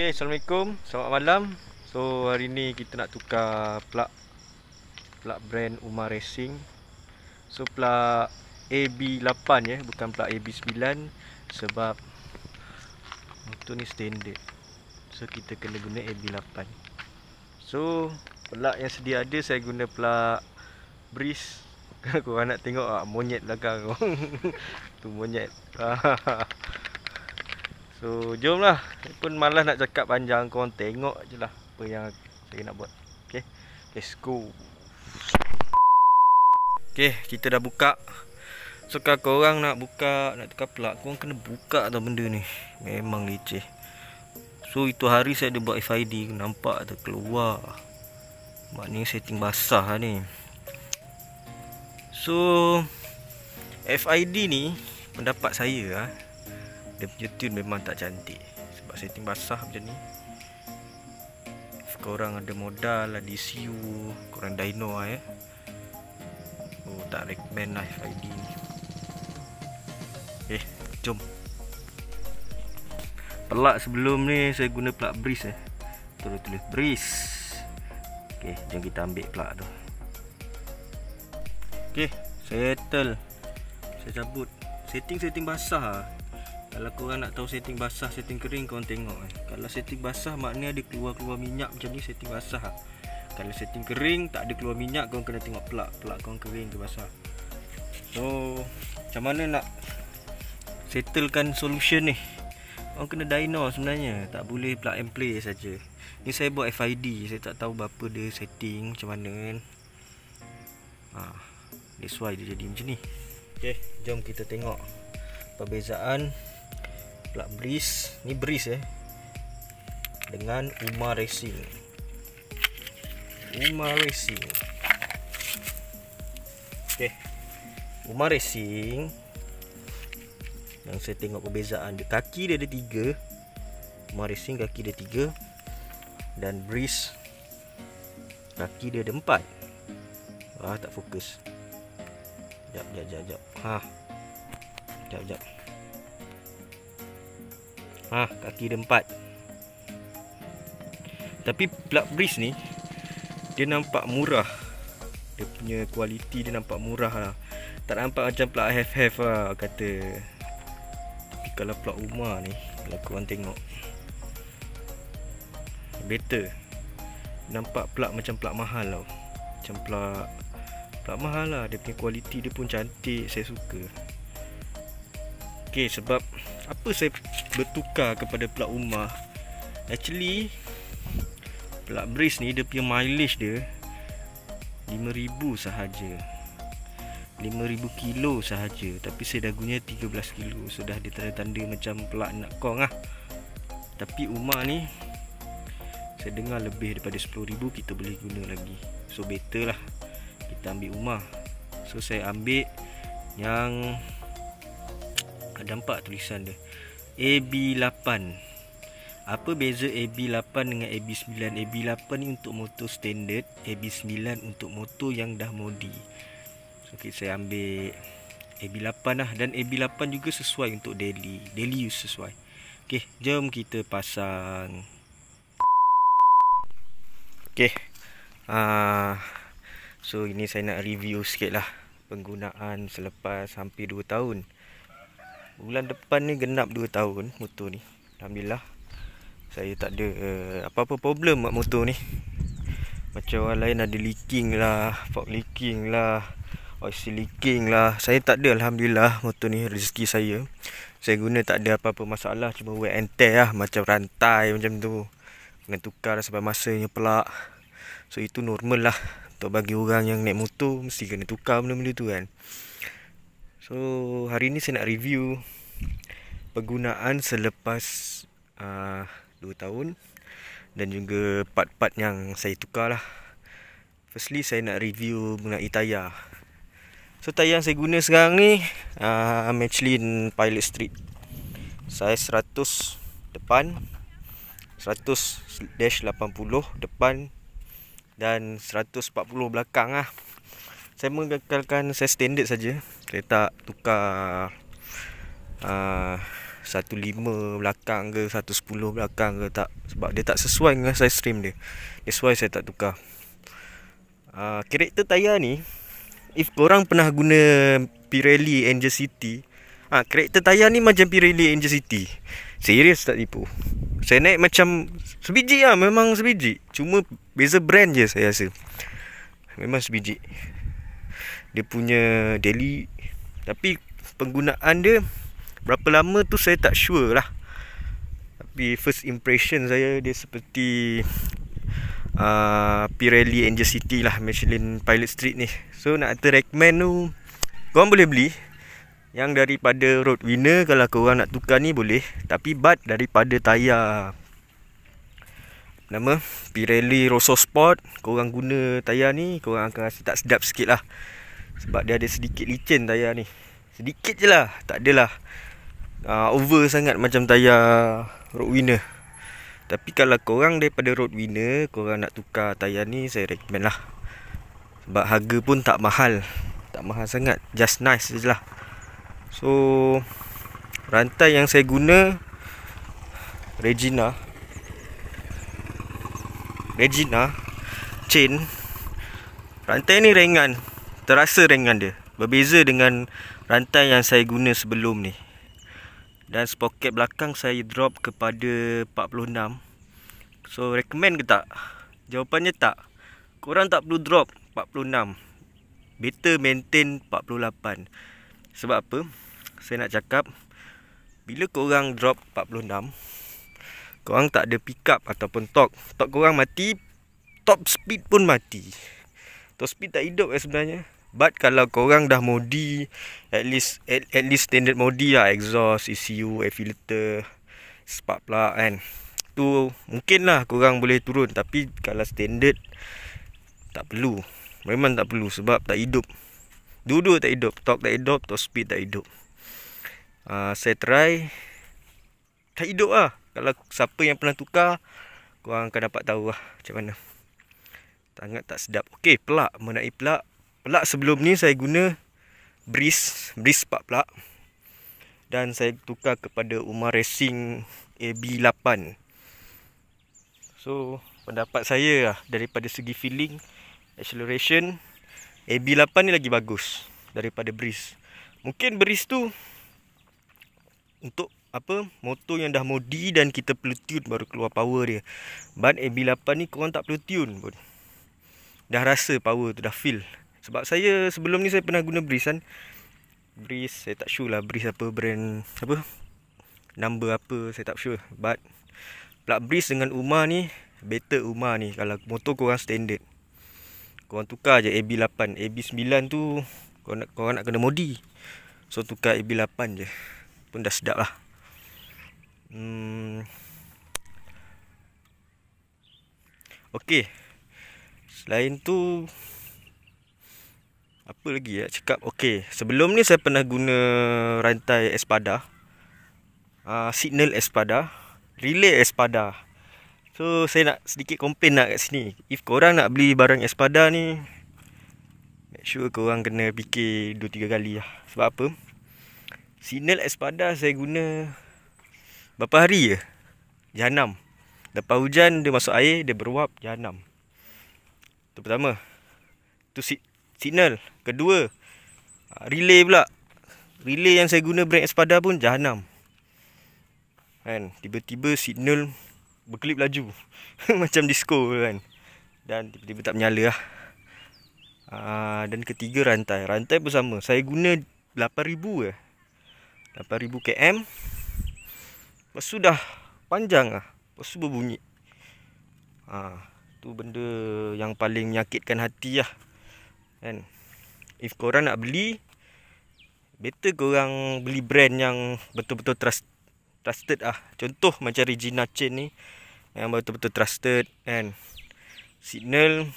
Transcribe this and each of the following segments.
Okey, assalamualaikum. Selamat malam. So hari ni kita nak tukar plug plug brand Umar Racing. So plug AB8 ya, bukan plug AB9 sebab motor ni standard. So kita kena guna AB8. So plug yang sedia ada saya guna plug Breeze. Kau nak tengok ah monyet lagang kau. tu monyet. So jomlah pun malas nak cakap panjang Korang tengok je lah Apa yang saya nak buat Okay Let's go Okay kita dah buka So kalau korang nak buka Nak tukar pelak Korang kena buka tau benda ni Memang leceh So itu hari saya ada buat FID Nampak ada keluar Maknanya setting basah lah ni So FID ni Pendapat saya lah dia punya tune memang tak cantik sebab setting basah macam ni if korang ada modal lah di CU korang dyno lah ya oh tak recommend lah FID ni eh jom pelak sebelum ni saya guna pelak breeze eh terus tulis breeze ok jom kita ambil pelak tu ok settle saya cabut setting-setting basah lah kalau kau nak tahu setting basah setting kering kau tengok eh. kalau setting basah maknanya dia keluar-keluar minyak macam ni setting basah lah. kalau setting kering tak ada keluar minyak kau kena tengok pelak pelak kau kering ke basah so macam mana nak settlekan solution ni kau kena dyno sebenarnya tak boleh plug and play saja. ni saya buat FID saya tak tahu berapa dia setting macam mana kan ha, that's why dia jadi macam ni Okey, jom kita tengok perbezaan pula Breeze ni Breeze eh dengan Uma Racing Uma Racing ok Uma Racing yang saya tengok perbezaan dia kaki dia ada tiga Uma Racing kaki dia tiga dan Breeze kaki dia ada empat ah tak fokus sekejap sekejap sekejap ha sekejap sekejap ha, kaki dia empat tapi plug breeze ni dia nampak murah dia punya kualiti dia nampak murah lah tak nampak macam plug half half lah kata tapi kalau plug rumah ni kalau korang tengok better nampak plug macam plug mahal lah. macam plug plug mahal lah dia punya kualiti dia pun cantik saya suka ok sebab apa saya bertukar kepada plat rumah actually plat brace ni dia punya mileage dia 5000 sahaja 5000 kilo sahaja tapi saya dah guna 13 kilo sudah so ditanda-tanda macam plat nak kong lah tapi rumah ni saya dengar lebih daripada 10000 kita boleh guna lagi so better lah kita ambil rumah so saya ambil yang nampak tulisan dia AB8 apa beza AB8 dengan AB9 AB8 ni untuk motor standard AB9 untuk motor yang dah modi so, okay, saya ambil AB8 lah dan AB8 juga sesuai untuk daily daily use sesuai Okay, jom kita pasang Okay. uh, ah, so ini saya nak review sikit lah penggunaan selepas hampir 2 tahun Bulan depan ni genap 2 tahun motor ni. Alhamdulillah. Saya tak ada eh, apa-apa uh, problem kat motor ni. Macam orang lain ada leaking lah, fork leaking lah, oil leaking lah. Saya tak ada alhamdulillah motor ni rezeki saya. Saya guna tak ada apa-apa masalah cuma wear and tear lah macam rantai macam tu. Kena tukar lah sampai masanya pelak. So itu normal lah. Untuk bagi orang yang naik motor mesti kena tukar benda-benda tu kan. So hari ni saya nak review Penggunaan selepas uh, ah, 2 tahun Dan juga part-part yang saya tukar lah Firstly saya nak review mengenai tayar So tayar yang saya guna sekarang ni uh, Michelin Pilot Street Saiz 100 depan 100-80 depan Dan 140 belakang lah saya mengekalkan saya standard saja saya tak tukar ah, satu uh, lima belakang ke satu sepuluh belakang ke tak sebab dia tak sesuai dengan saya stream dia that's why saya tak tukar uh, karakter tayar ni if korang pernah guna Pirelli Angel City ah uh, karakter tayar ni macam Pirelli Angel City serius tak tipu saya naik macam sebiji lah memang sebiji cuma beza brand je saya rasa memang sebiji dia punya daily tapi penggunaan dia berapa lama tu saya tak sure lah tapi first impression saya dia seperti uh, Pirelli Angel City lah Michelin Pilot Street ni so nak kata recommend tu korang boleh beli yang daripada road winner kalau korang nak tukar ni boleh tapi but daripada tayar nama Pirelli Rosso Sport korang guna tayar ni korang akan rasa tak sedap sikit lah sebab dia ada sedikit licin tayar ni Sedikit je lah Tak adalah uh, Over sangat macam tayar road winner. Tapi kalau korang daripada winner, Korang nak tukar tayar ni Saya recommend lah Sebab harga pun tak mahal Tak mahal sangat Just nice je lah So Rantai yang saya guna Regina Regina Chain Rantai ni ringan terasa ringan dia Berbeza dengan rantai yang saya guna sebelum ni Dan sprocket belakang saya drop kepada 46 So recommend ke tak? Jawapannya tak Korang tak perlu drop 46 Better maintain 48 Sebab apa? Saya nak cakap Bila korang drop 46 Korang tak ada pick up ataupun talk Talk korang mati Top speed pun mati Top speed tak hidup eh sebenarnya But kalau korang dah modi At least at, at least standard modi lah Exhaust, ECU, air filter Spark plug kan Tu mungkin lah korang boleh turun Tapi kalau standard Tak perlu Memang tak perlu sebab tak hidup Duduk tak hidup Talk tak hidup Talk speed tak hidup uh, Saya try Tak hidup lah Kalau siapa yang pernah tukar Korang akan dapat tahu lah Macam mana Sangat tak sedap Okay pelak Menaik pelak Plak sebelum ni saya guna Breeze, Breeze 4 plak dan saya tukar kepada Umar Racing AB8. So, pendapat saya lah daripada segi feeling, acceleration, AB8 ni lagi bagus daripada Breeze. Mungkin Breeze tu untuk apa motor yang dah modi dan kita perlu tune baru keluar power dia. Ban AB8 ni korang tak perlu tune pun. Dah rasa power tu, dah feel. Sebab saya sebelum ni saya pernah guna Breeze kan. Breeze saya tak sure lah Breeze apa brand apa number apa saya tak sure but pula Breeze dengan Uma ni better Uma ni kalau motor kau standard. Kau orang tukar je AB8, AB9 tu kau nak kau nak kena modi. So tukar AB8 je. Pun dah sedap lah. Hmm. Okay. Selain tu apa lagi ya cakap okey sebelum ni saya pernah guna rantai Espada uh, signal Espada relay Espada so saya nak sedikit komplain nak kat sini if korang nak beli barang Espada ni make sure korang kena fikir 2 3 kali lah sebab apa signal Espada saya guna berapa hari je janam lepas hujan dia masuk air dia beruap janam Itu pertama Itu si signal kedua relay pula relay yang saya guna brake espada pun jahanam kan tiba-tiba signal berkelip laju macam disco kan dan tiba-tiba tak menyala lah. Ah, dan ketiga rantai rantai pun sama saya guna 8000 eh 8000 km lepas tu dah panjang lah lepas tu berbunyi ha, tu benda yang paling menyakitkan hati lah ya. Kan? If korang nak beli, better korang beli brand yang betul-betul trust trusted ah. Contoh macam Regina Chain ni yang betul-betul trusted kan. Signal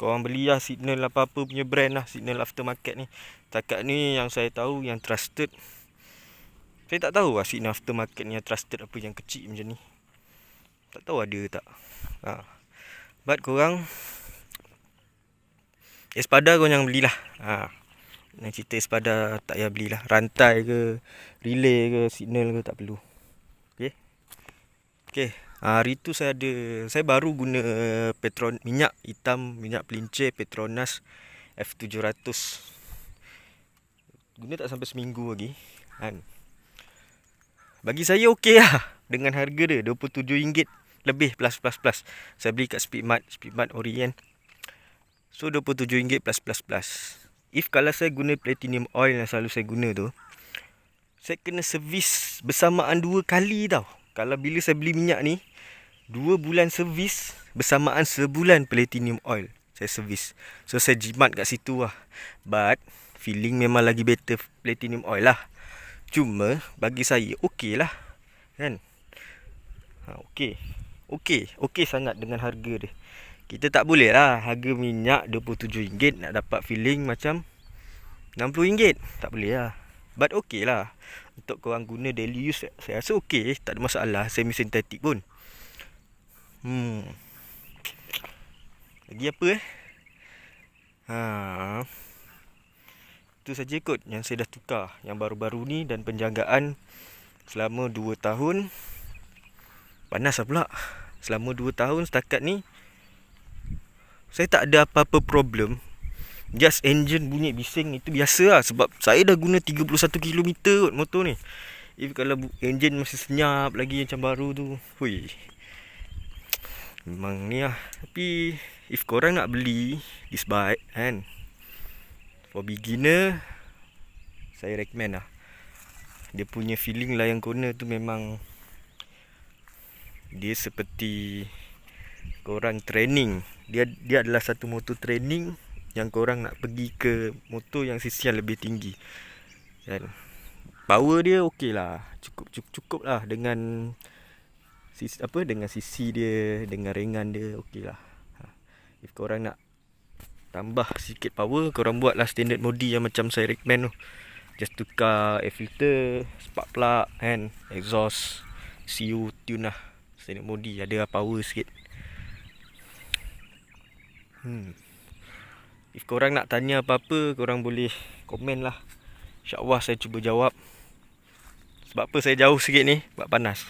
korang beli lah signal apa-apa punya brand lah signal aftermarket ni. Takat ni yang saya tahu yang trusted. Saya tak tahu lah signal aftermarket ni yang trusted apa yang kecil macam ni. Tak tahu ada tak. Ha. But korang Espada eh, kau jangan belilah. Ha. Nak cerita espada tak payah belilah. Rantai ke, relay ke, signal ke tak perlu. Okey. Okey. Hari tu saya ada saya baru guna petron minyak hitam minyak pelincir Petronas F700. Guna tak sampai seminggu lagi. Kan. Bagi saya okey lah dengan harga dia RM27 lebih plus plus plus. Saya beli kat Speedmart, Speedmart Orient. So RM27 plus plus plus If kalau saya guna platinum oil yang selalu saya guna tu Saya kena servis bersamaan dua kali tau Kalau bila saya beli minyak ni Dua bulan servis bersamaan sebulan platinum oil Saya servis So saya jimat kat situ lah But feeling memang lagi better platinum oil lah Cuma bagi saya okey lah Kan ha, Okey Okey sangat dengan harga dia kita tak boleh lah harga minyak RM27 nak dapat feeling macam RM60. Tak boleh lah. But okey lah. Untuk korang guna daily use, saya rasa okey. Tak ada masalah. Semi-synthetic pun. Hmm. Lagi apa eh? Ha. Itu saja kot yang saya dah tukar. Yang baru-baru ni dan penjagaan selama 2 tahun. Panas lah pula. Selama 2 tahun setakat ni, saya tak ada apa-apa problem Just engine bunyi bising Itu biasa lah Sebab saya dah guna 31km kot motor ni If kalau engine masih senyap lagi macam baru tu Hui Memang ni lah Tapi If korang nak beli This bike kan For beginner Saya recommend lah Dia punya feeling lah yang corner tu memang Dia seperti Korang training dia dia adalah satu motor training yang korang nak pergi ke motor yang sisi yang lebih tinggi dan power dia okey lah cukup cukup cukup lah dengan sisi, apa dengan sisi dia dengan ringan dia okey lah ha. if korang nak tambah sedikit power korang buatlah standard modi yang macam saya recommend tu just tukar air filter spark plug kan exhaust CU tune lah standard modi ada power sikit Hmm. If korang nak tanya apa-apa, korang boleh komen lah. InsyaAllah saya cuba jawab. Sebab apa saya jauh sikit ni? Sebab panas.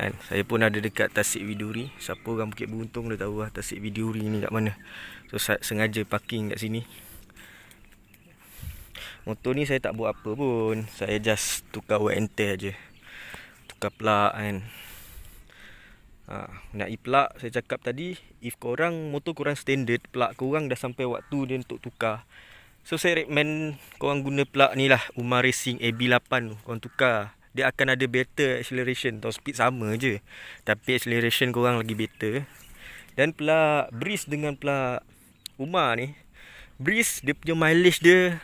Dan saya pun ada dekat Tasik Widuri. Siapa orang Bukit Beruntung dah tahu lah Tasik Widuri ni kat mana. So, saya sengaja parking kat sini. Motor ni saya tak buat apa pun. Saya just tukar wet and tear je. Tukar plug kan. Ha, nak E pula saya cakap tadi If korang motor korang standard pula Korang dah sampai waktu dia untuk tukar So saya recommend korang guna pula ni lah Umar Racing AB8 tu korang tukar Dia akan ada better acceleration Atau speed sama je Tapi acceleration korang lagi better Dan pula Breeze dengan pula Umar ni Breeze dia punya mileage dia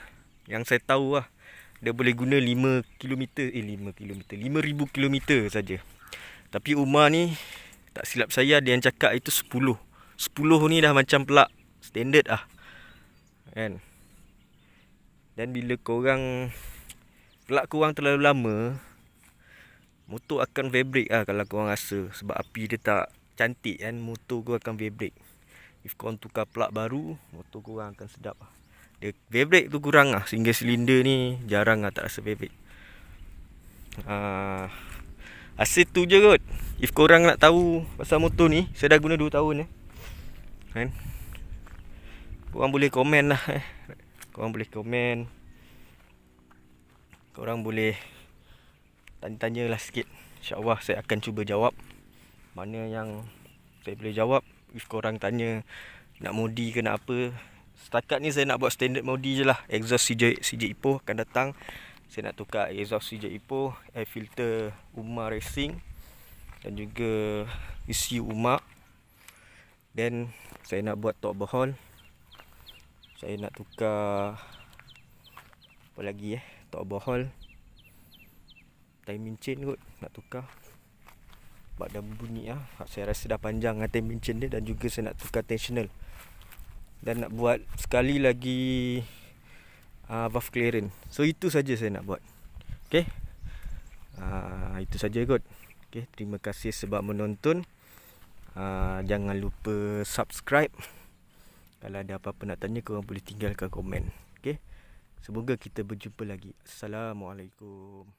Yang saya tahu lah Dia boleh guna 5km Eh 5km 5000km saja. Tapi Umar ni tak silap saya ada yang cakap itu 10. 10 ni dah macam pelak standard ah. Kan? Dan bila kau korang pelak kau korang terlalu lama motor akan vibrate ah kalau kau korang rasa sebab api dia tak cantik kan motor kau akan vibrate. If korang tukar pelak baru, motor korang akan sedap ah. Dia vibrate tu kurang ah sehingga silinder ni jarang ah tak rasa vibrate. Ah uh, Asyik tu je kot If korang nak tahu pasal motor ni Saya dah guna 2 tahun eh. kan? Korang boleh komen lah eh. Korang boleh komen Korang boleh Tanya-tanya lah sikit InsyaAllah saya akan cuba jawab Mana yang saya boleh jawab If korang tanya Nak modi ke nak apa Setakat ni saya nak buat standard modi je lah Exhaust CJ, CJ Ipoh akan datang saya nak tukar exhaust CJ Ipo, air filter Uma Racing dan juga isi Uma. Then saya nak buat top behol. Saya nak tukar apa lagi eh? Top behol. Timing chain kot nak tukar. Sebab dah bunyi lah. Saya rasa dah panjang dengan timing chain dia. Dan juga saya nak tukar tensional. Dan nak buat sekali lagi uh, valve clearance. So itu saja saya nak buat. Okey. Uh, itu saja kot. Okay, terima kasih sebab menonton. Uh, jangan lupa subscribe. Kalau ada apa-apa nak tanya korang boleh tinggalkan komen. Okay, Semoga kita berjumpa lagi. Assalamualaikum.